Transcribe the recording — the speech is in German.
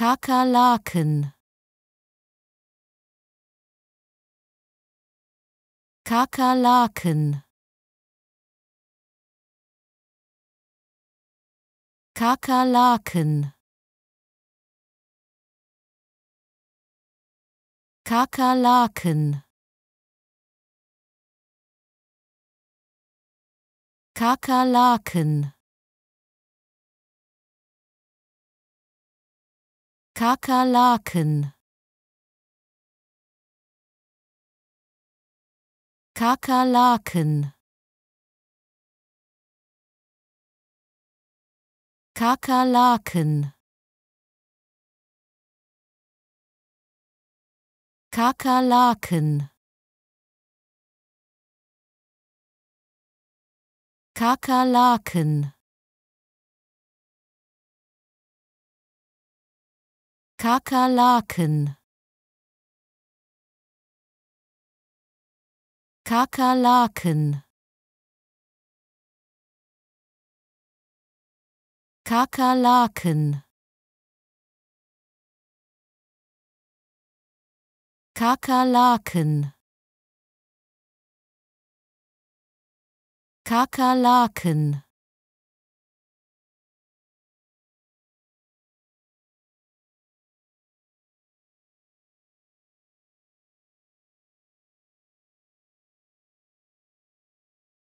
Kakerlaken Kakerlaken Kakerlaken Kakerlaken Kakerlaken Kakerlaken Kakerlaken Kakerlaken Kakerlaken Kakerlaken Kakerlaken Kakerlaken Kakerlaken Kakerlaken Kakerlaken